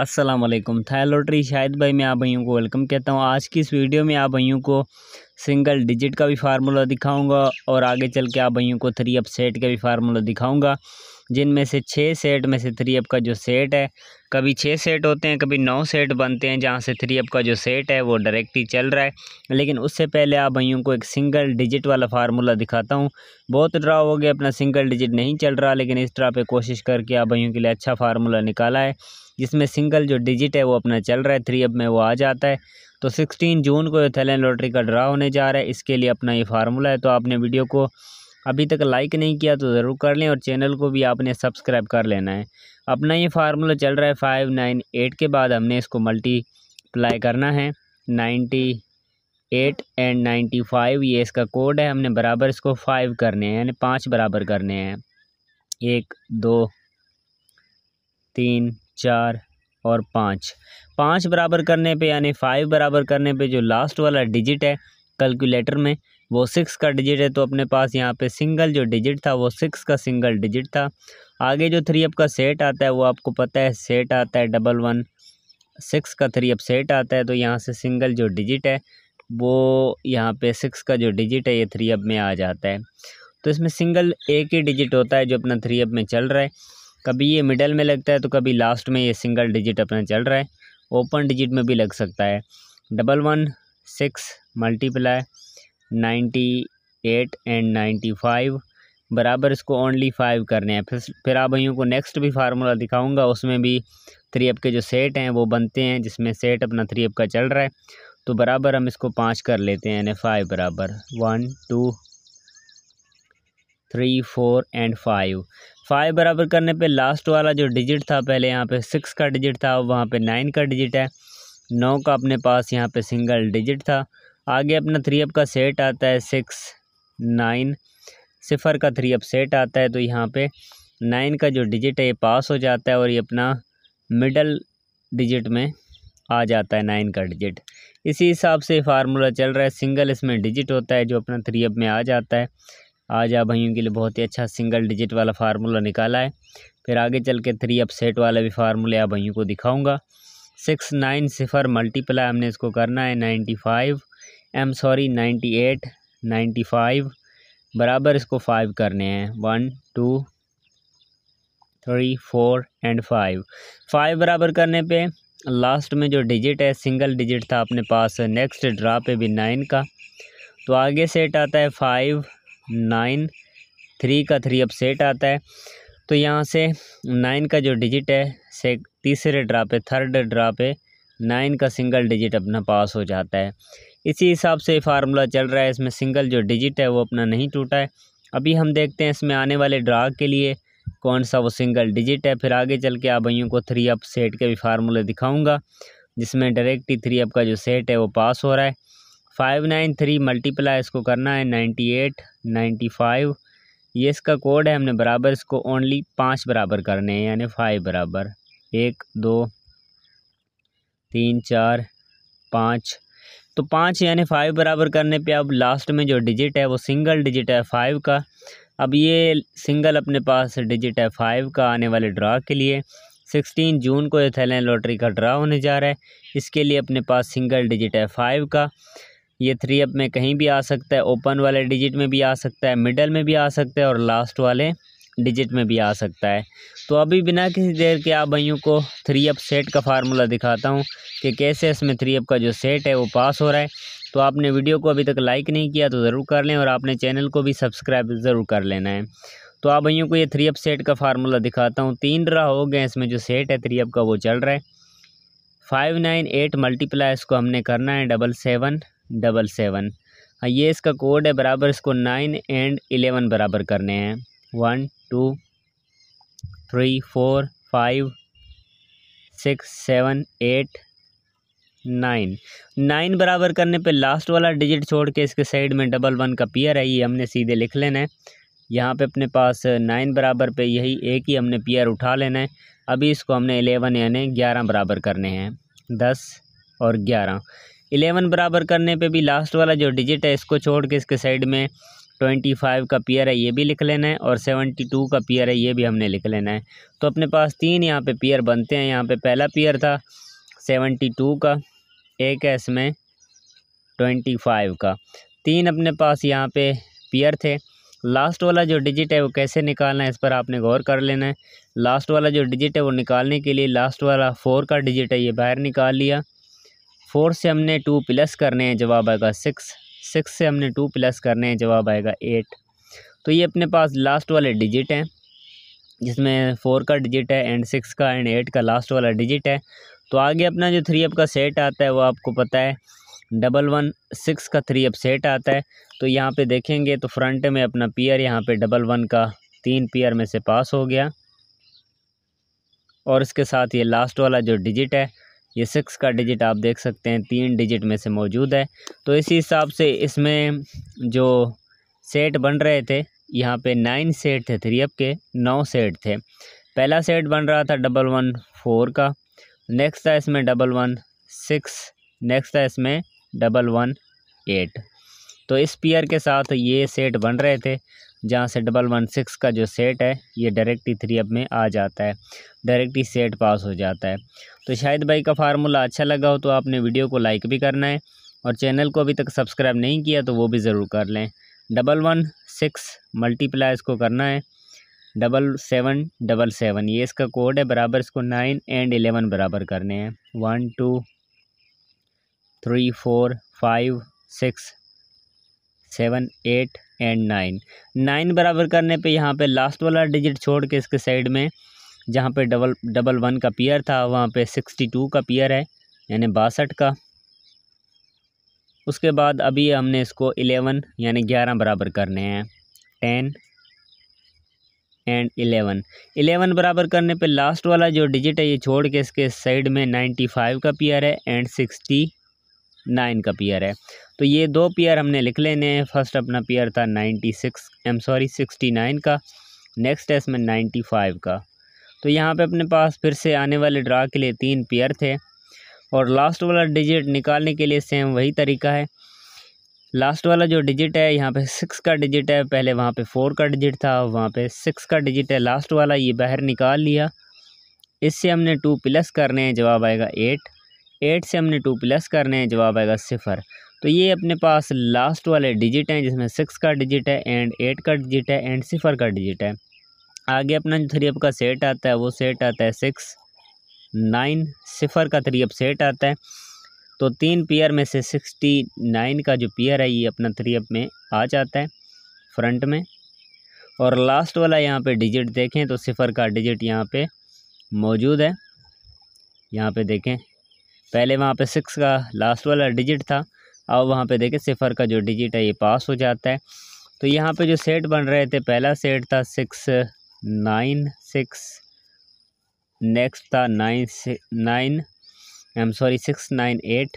असलम वालेकुम lottery lottery Shahid भाई मैं आप भाइयों को वेलकम कहता हूँ आज की इस वीडियो में आप भाइयों को सिंगल डिजिट का भी फार्मूला दिखाऊंगा और आगे चल के आप भाइयों को थ्री अप सेट का भी फार्मूला दिखाऊंगा जिनमें से छः सेट में से थ्री अप का जो सेट है कभी छः सेट होते हैं कभी नौ सेट बनते हैं जहाँ से थ्री अप का जो सेट है वो डायरेक्ट ही चल रहा है लेकिन उससे पहले आप भाइयों को एक सिंगल डिजिट वाला फार्मूला दिखाता हूँ बहुत ड्रा हो गया अपना सिंगल डिजिट नहीं चल रहा लेकिन इस ड्रा पे कोशिश करके आप भाइयों के लिए अच्छा फार्मूला निकाला है जिसमें सिंगल जो डिजिट है वो अपना चल रहा है थ्री अप में वो आ जाता है तो सिक्सटीन जून को थैलन लॉटरी का ड्रा होने जा रहा है इसके लिए अपना ये फार्मूला है तो आपने वीडियो को अभी तक लाइक नहीं किया तो ज़रूर कर लें और चैनल को भी आपने सब्सक्राइब कर लेना है अपना ये फार्मूला चल रहा है फाइव नाइन एट के बाद हमने इसको मल्टीप्लाई करना है ninety eight and ninety five ये इसका कोड है हमने बराबर इसको फाइव करने हैं यानी पाँच बराबर करने हैं एक दो तीन चार और पाँच पाँच बराबर करने पे यानी फाइव बराबर करने पे जो लास्ट वाला डिजिट है कैलकुलेटर में वो सिक्स का डिजिट है तो अपने पास यहाँ पे सिंगल जो डिजिट था वो सिक्स का सिंगल डिजिट था आगे जो थ्री अप का सेट आता है वो आपको पता है सेट आता है डबल वन सिक्स का थ्री अप सेट आता है तो यहाँ से सिंगल जो डिजिट है वो यहाँ पे सिक्स का जो डिजिट है ये थ्री अप में आ जाता है तो इसमें सिंगल एक ही डिजिट होता है जो अपना थ्री अप में चल रहा है कभी ये मिडल में लगता है तो कभी लास्ट में ये सिंगल डिजिट अपना चल रहा है ओपन डिजिट में भी लग सकता है double one six multiply ninety eight and ninety five बराबर इसको ओनली फाइव करने हैं फिर फिर आप भाइयों को नेक्स्ट भी फार्मूला दिखाऊंगा उसमें भी थ्री अप के जो सेट हैं वो बनते हैं जिसमें सेट अपना थ्री अप का चल रहा है तो बराबर हम इसको पाँच कर लेते हैं यानी फाइव बराबर one two three four and five five बराबर करने पे लास्ट वाला जो डिजिट था पहले यहाँ पे सिक्स का डिजिट था वहाँ पे नाइन का डिजिट है नौ का अपने पास यहाँ पे सिंगल डिजिट था आगे अपना थ्री अप का सेट आता है सिक्स नाइन सिफर का थ्री अप सेट आता है तो यहाँ पे नाइन का जो डिजिट है ये पास हो जाता है और ये अपना मिडल डिजिट में आ जाता है नाइन का डिजिट इसी हिसाब से फार्मूला चल रहा है सिंगल इसमें डिजिट होता है जो अपना थ्री अप में आ जाता है आज आप भाइयों के लिए बहुत ही अच्छा सिंगल डिजिट वाला फार्मूला निकाला है फिर आगे चल के थ्री अपसेट वाला भी फार्मूले आप भाइयों को दिखाऊंगा सिक्स नाइन सिफर मल्टीप्लाई हमने इसको करना है ninety five um sorry ninety eight ninety five बराबर इसको फाइव करने हैं one two three four and five five बराबर करने पे लास्ट में जो डिजिट है सिंगल डिजिट था अपने पास नेक्स्ट ड्रा पे भी नाइन का तो आगे सेट आता है फाइव नाइन थ्री का थ्री सेट आता है तो यहाँ से नाइन का जो डिजिट है से तीसरे ड्रा पे थर्ड ड्रा पे नाइन का सिंगल डिजिट अपना पास हो जाता है इसी हिसाब से फार्मूला चल रहा है इसमें सिंगल जो डिजिट है वो अपना नहीं टूटा है अभी हम देखते हैं इसमें आने वाले ड्रा के लिए कौन सा वो सिंगल डिजिट है फिर आगे चल के आप भैयों को थ्री अप सेट के भी फार्मूले दिखाऊंगा जिसमें डायरेक्ट ही थ्री अप का जो सेट है वो पास हो रहा है फाइव नाइन थ्री मल्टीप्लाई इसको करना है नाइन्टी एट नाइन्टी फाइव ये इसका कोड है हमने बराबर इसको ओनली पाँच बराबर करने हैं यानी फाइव बराबर एक दो तीन चार पाँच तो पाँच यानी फाइव बराबर करने पे अब लास्ट में जो डिजिट है वो सिंगल डिजिट है फाइव का अब ये सिंगल अपने पास डिजिट है फाइव का आने वाले ड्रा के लिए सिक्सटीन जून को ये थैलैंड लॉटरी का ड्रा होने जा रहा है इसके लिए अपने पास सिंगल डिजिट है फाइव का ये थ्री अप में कहीं भी आ सकता है ओपन वाले डिजिट में भी आ सकता है मिडल में भी आ सकता है और लास्ट वाले डिजिट में भी आ सकता है तो अभी बिना किसी देर के आप भाइयों को थ्री अप सेट का फार्मूला दिखाता हूँ कि कैसे इसमें थ्री अप का जो सेट है वो पास हो रहा है तो आपने वीडियो को अभी तक लाइक नहीं किया तो ज़रूर कर लें और आपने चैनल को भी सब्सक्राइब ज़रूर कर लेना है तो आप भैयों को ये थ्री अप सेट का फार्मूला दिखाता हूँ तीन ड्रा हो गए इसमें जो सेट है थ्री अप का वो चल रहा है फाइव नाइन एट मल्टीप्लाई इसको हमने करना है डबल सेवन डबल सेवन हाँ ये इसका कोड है बराबर इसको नाइन एंड एलेवन बराबर करने हैं one two three four five six seven eight nine nine बराबर करने पे लास्ट वाला डिजिट छोड़ के इसके साइड में डबल वन का पियर है ये हमने सीधे लिख लेना है यहाँ पे अपने पास नाइन बराबर पे यही एक ही हमने पियर उठा लेना है अभी इसको हमने एलेवन यानी ग्यारह बराबर करने हैं दस और ग्यारह इलेवन बराबर करने पे भी लास्ट वाला जो डिजिट है इसको छोड़ के इसके साइड में ट्वेंटी फाइव का पेयर है ये भी लिख लेना है और सेवेंटी टू का पेयर है ये भी हमने लिख लेना है तो अपने पास तीन यहाँ पे पेयर बनते हैं यहाँ पे पहला पेयर था सेवेंटी टू का एक है इसमें ट्वेंटी फाइव का तीन अपने पास यहाँ पे पेयर थे लास्ट वाला जो डिजिट है वो कैसे निकालना है इस पर आपने गौर कर लेना है लास्ट वाला जो डिजिट है वो निकालने के लिए लास्ट वाला फ़ोर का डिजिट है ये बाहर निकाल लिया फोर से हमने टू प्लस करने हैं जवाब आएगा सिक्स सिक्स से हमने टू प्लस करने हैं जवाब आएगा एट तो ये अपने पास लास्ट वाले डिजिट हैं जिसमें फ़ोर का डिजिट है एंड सिक्स का एंड एट का लास्ट वाला डिजिट है तो आगे अपना जो थ्री अप का सेट आता है वो आपको पता है डबल वन सिक्स का थ्री अप सेट आता है तो यहाँ पे देखेंगे तो फ्रंट में अपना पियर यहाँ पे डबल वन का तीन पियर में से पास हो गया और इसके साथ ये लास्ट वाला जो डिजिट है ये सिक्स का डिजिट आप देख सकते हैं तीन डिजिट में से मौजूद है तो इसी हिसाब से इसमें जो सेट बन रहे थे यहाँ पे नाइन सेट थे थ्री अप के नौ सेट थे पहला सेट बन रहा था डबल वन फोर का नेक्स्ट था इसमें डबल वन सिक्स नेक्स्ट था इसमें डबल वन एट तो इस पेयर के साथ ये सेट बन रहे थे जहाँ से डबल वन सिक्स का जो सेट है ये डायरेक्ट ई थ्री अब में आ जाता है डायरेक्ट ही सेट पास हो जाता है तो शायद भाई का फार्मूला अच्छा लगा हो तो आपने वीडियो को लाइक भी करना है और चैनल को अभी तक सब्सक्राइब नहीं किया तो वो भी ज़रूर कर लें डबल वन सिक्स मल्टीप्लाई इसको करना है डबल सेवन डबल सेवन ये इसका कोड है बराबर इसको नाइन एंड एलेवन बराबर करने हैं one two three four five six seven eight and nine nine बराबर करने पे यहाँ पे लास्ट वाला डिजिट छोड़ के इसके साइड में जहाँ पे डबल डबल वन का पेयर था वहाँ पे सिक्सटी टू का पियर है यानी बासठ का उसके बाद अभी हमने इसको एलेवन यानी ग्यारह बराबर करने हैं टेन एंड एलेवन एलेवन बराबर करने पे लास्ट वाला जो डिजिट है ये छोड़ के इसके साइड में नाइन्टी फाइव का पेयर है एंड सिक्सटी नाइन का पेयर है तो ये दो पेयर हमने लिख लेने हैं फर्स्ट अपना पेयर था ninety six am sorry sixty nine का नेक्स्ट है इसमें नाइन्टी फाइव का तो यहाँ पे अपने पास फिर से आने वाले ड्रा के लिए तीन पेयर थे और लास्ट वाला डिजिट निकालने के लिए सेम वही तरीका है लास्ट वाला जो डिजिट है यहाँ पे सिक्स का डिजिट है पहले वहाँ पे फोर का डिजिट था वहाँ पे सिक्स का डिजिट है लास्ट वाला ये बाहर निकाल लिया इससे हमने टू प्लस करने हैं जवाब आएगा एट एट से हमने टू प्लस करने हैं जवाब आएगा सिफ़र तो ये अपने पास लास्ट वाले डिजिट हैं जिसमें सिक्स का डिजिट है एंड एट का डिजिट है एंड सिफ़र का डिजिट है आगे अपना जो थ्री अप का सेट आता है वो सेट आता है सिक्स नाइन सिफ़र का थ्री अप सेट आता है तो तीन पेयर में से सिक्सटी नाइन का जो पेयर है ये अपना थ्री अप में आ जाता है फ्रंट में और लास्ट वाला यहाँ पे डिजिट देखें तो सिफ़र का डिजिट यहाँ पे मौजूद है यहाँ पे देखें पहले वहाँ पे सिक्स का लास्ट वाला डिजिट था अब वहाँ पे देखें सिफ़र का जो डिजिट है ये पास हो जाता है तो यहाँ पे जो सेट बन रहे थे पहला सेट था सिक्स नाइन सिक्स नेक्स्ट था nine nine I am sorry six nine eight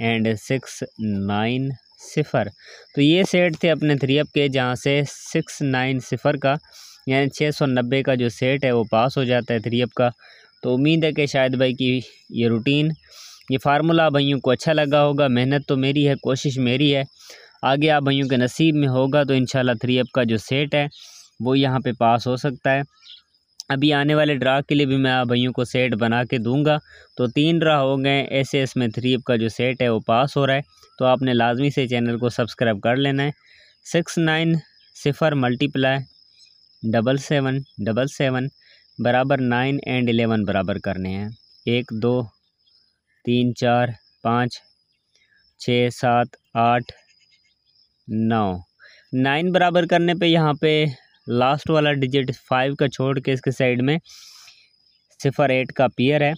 and six nine सिफ़र तो ये सेट थे अपने थ्री अप के जहाँ से सिक्स नाइन सिफ़र का यानी छः सौ नब्बे का जो सेट है वो पास हो जाता है थ्री अप का तो उम्मीद है कि शायद भाई की ये रूटीन ये फार्मूला भाइयों को अच्छा लगा होगा मेहनत तो मेरी है कोशिश मेरी है आगे आप भाइयों के नसीब में होगा तो इन थ्री अप का जो सेट है वो यहाँ पे पास हो सकता है अभी आने वाले ड्रा के लिए भी मैं आप भाइयों को सेट बना के दूंगा तो तीन ड्रा हो गए ऐसे इसमें थ्री अप का जो सेट है वो पास हो रहा है तो आपने लाजमी से चैनल को सब्सक्राइब कर लेना है सिक्स नाइन सिफ़र multiply double seven double seven बराबर नाइन एंड एलेवन बराबर करने हैं एक दो तीन चार पाँच छः सात आठ नौ नाइन बराबर करने पे यहाँ पे लास्ट वाला डिजिट फाइव का छोड़ के इसके साइड में सिफर एट का पेयर है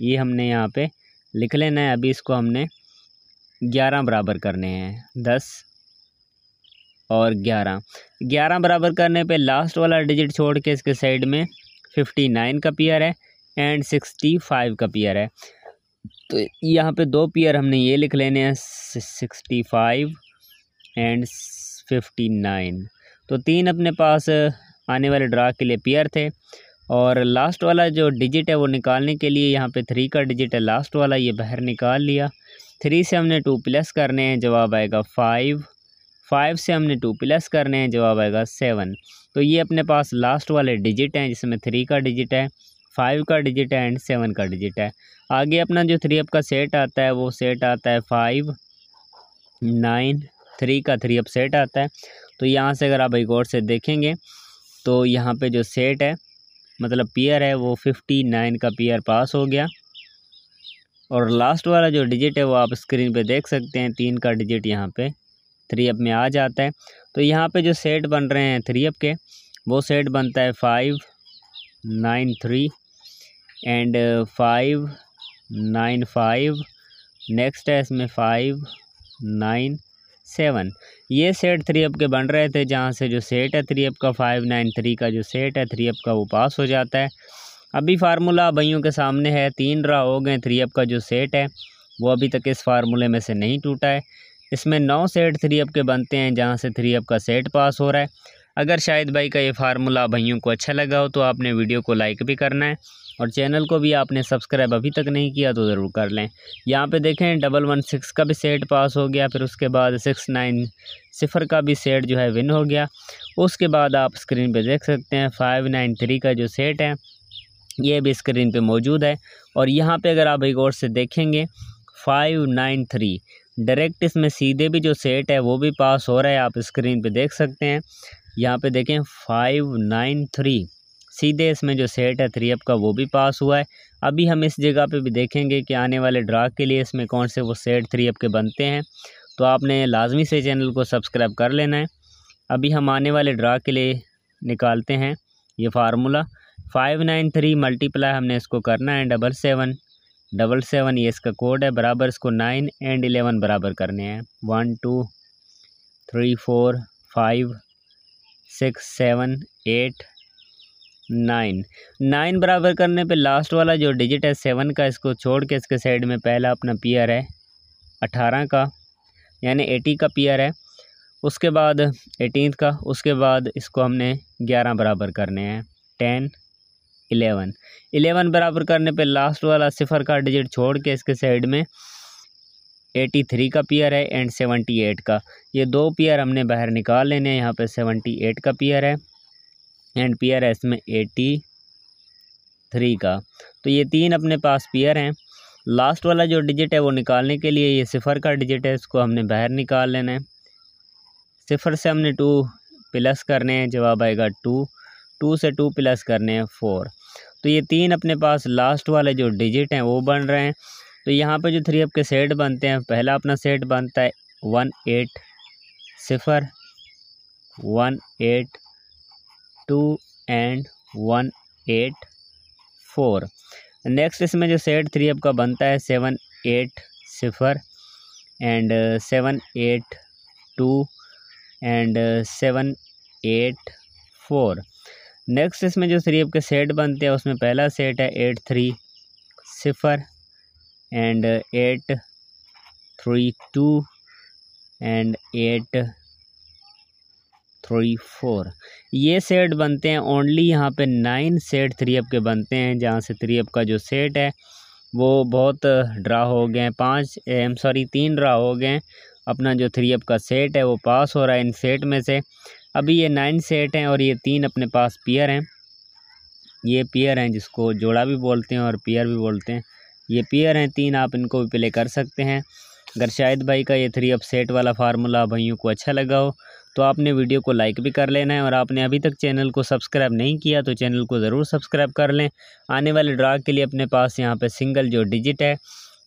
ये हमने यहाँ पे लिख लेना है अभी इसको हमने ग्यारह बराबर करने हैं दस और ग्यारह ग्यारह बराबर करने पे लास्ट वाला डिजिट छोड़ के इसके साइड में फिफ्टी नाइन का पेयर है एंड सिक्सटी फाइव का पेयर है तो यहाँ पे दो पेयर हमने ये लिख लेने हैं sixty five and fifty nine तो तीन अपने पास आने वाले ड्रा के लिए पेयर थे और लास्ट वाला जो डिजिट है वो निकालने के लिए यहाँ पे थ्री का डिजिट है लास्ट वाला ये बाहर निकाल लिया थ्री से हमने टू प्लस करने हैं जवाब आएगा फाइव फाइव से हमने टू प्लस करने हैं जवाब आएगा सेवन तो ये अपने पास लास्ट वाले डिजिट हैं जिसमें थ्री का डिजिट है फाइव का डिजिट है एंड सेवन का डिजिट है आगे अपना जो थ्री अप का सेट आता है वो सेट आता है फाइव नाइन थ्री का थ्री अप सेट आता है तो यहाँ से अगर आप एक और से देखेंगे तो यहाँ पे जो सेट है मतलब पीयर है वो फिफ्टी नाइन का पीयर पास हो गया और लास्ट वाला जो डिजिट है वो आप स्क्रीन पे देख सकते हैं तीन का डिजिट यहाँ पे थ्री अप में आ जाता है तो यहाँ पे जो सेट बन रहे हैं थ्री अप के वो सेट बनता है five nine three and five nine five next है इसमें फाइव नाइन सेवन ये सेट थ्री अप के बन रहे थे जहाँ से जो सेट है थ्री अप का फाइव नाइन थ्री का जो सेट है थ्री अप का वो पास हो जाता है अभी फार्मूला भाइयों के सामने है तीन रा हो गए थ्री अप का जो सेट है वो अभी तक इस फार्मूले में से नहीं टूटा है इसमें नौ सेट थ्री अप के बनते हैं जहाँ से थ्री अप का सेट पास हो रहा है अगर शायद भाई का ये फार्मूला भाइयों को अच्छा लगा हो तो आपने वीडियो को लाइक भी करना है और चैनल को भी आपने सब्सक्राइब अभी तक नहीं किया तो ज़रूर कर लें यहाँ पे देखें डबल वन सिक्स का भी सेट पास हो गया फिर उसके बाद सिक्स नाइन सिफर का भी सेट जो है विन हो गया उसके बाद आप स्क्रीन पे देख सकते हैं फाइव नाइन थ्री का जो सेट है ये भी स्क्रीन पे मौजूद है और यहाँ पे अगर आप एक और से देखेंगे फाइव नाइन थ्री डायरेक्ट इसमें सीधे भी जो सेट है वो भी पास हो रहा है आप स्क्रीन पे देख सकते हैं यहाँ पे देखें फाइव नाइन थ्री सीधे इसमें जो सेट है थ्री अप का वो भी पास हुआ है अभी हम इस जगह पे भी देखेंगे कि आने वाले ड्रा के लिए इसमें कौन से वो सेट थ्री अप के बनते हैं तो आपने लाजमी से चैनल को सब्सक्राइब कर लेना है अभी हम आने वाले ड्रा के लिए निकालते हैं ये formula five nine three multiply हमने इसको करना है डबल सेवन डबल सेवन ये इसका कोड है बराबर इसको नाइन एंड एलेवन बराबर करने हैं one two three four five six seven eight nine nine बराबर करने पे लास्ट वाला जो डिजिट है सेवन का इसको छोड़ के इसके साइड में पहला अपना पीयर है अठारह का यानी एटी का पीयर है उसके बाद एटीन का उसके बाद इसको हमने ग्यारह बराबर करने हैं टेन इलेवन इलेवन बराबर करने पे लास्ट वाला सिफर का डिजिट छोड़ के इसके साइड में एटी थ्री का पेयर है एंड सेवेंटी एट का ये दो पियर हमने बाहर निकाल लेने हैं यहाँ पे सेवेंटी एट का पेयर है एंड पेयर है इसमें एटी थ्री का तो ये तीन अपने पास पियर हैं लास्ट वाला जो डिजिट है वो निकालने के लिए ये सिफर का डिजिट है इसको हमने बाहर निकाल लेना है सिफर से हमने टू प्लस करने हैं जवाब आएगा टू टू से टू प्लस करने हैं फोर तो ये तीन अपने पास लास्ट वाले जो डिजिट हैं वो बन रहे हैं तो यहाँ पे जो थ्री अप के सेट बनते हैं पहला अपना सेट बनता है वन एट सिफर one eight two and one eight four next इसमें जो सेट थ्री अप का बनता है सेवन एट सिफर and seven eight two and seven eight four next इसमें जो थ्री आपके सेट बनते हैं उसमें पहला सेट है एट थ्री सिफ़र and eight three two and eight three four ये सेट बनते हैं ओनली यहाँ पे नाइन सेट थ्री अप के बनते हैं जहाँ से थ्री अप का जो सेट है वो बहुत ड्रा हो गए हैं पाँच एम सॉरी तीन ड्रा हो गए हैं अपना जो थ्री अप का सेट है वो पास हो रहा है इन सेट में से अभी ये नाइन सेट हैं और ये तीन अपने पास पियर हैं ये पियर हैं जिसको जोड़ा भी बोलते हैं और पियर भी बोलते हैं ये पियर हैं तीन आप इनको भी प्ले कर सकते हैं अगर शाहिद भाई का ये थ्री अप सेट वाला फार्मूला भाइयों को अच्छा लगा हो तो आपने वीडियो को लाइक भी कर लेना है और आपने अभी तक चैनल को सब्सक्राइब नहीं किया तो चैनल को ज़रूर सब्सक्राइब कर लें आने वाले ड्रा के लिए अपने पास यहाँ पर सिंगल जो डिजिट है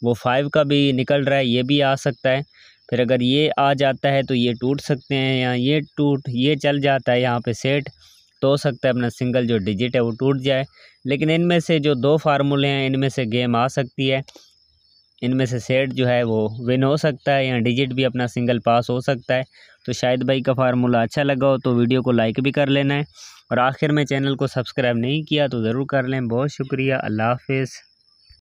वो फाइव का भी निकल रहा है ये भी आ सकता है फिर अगर ये आ जाता है तो ये टूट सकते हैं या ये टूट ये चल जाता है यहाँ पे सेट तो हो सकता है अपना सिंगल जो डिजिट है वो टूट जाए लेकिन इनमें से जो दो फार्मूले हैं इनमें से गेम आ सकती है इनमें से सेट जो है वो विन हो सकता है या डिजिट भी अपना सिंगल पास हो सकता है तो शायद भाई का फार्मूला अच्छा लगा हो तो वीडियो को लाइक भी कर लेना है और आखिर में चैनल को सब्सक्राइब नहीं किया तो ज़रूर कर लें बहुत शुक्रिया अल्लाह हाफिज़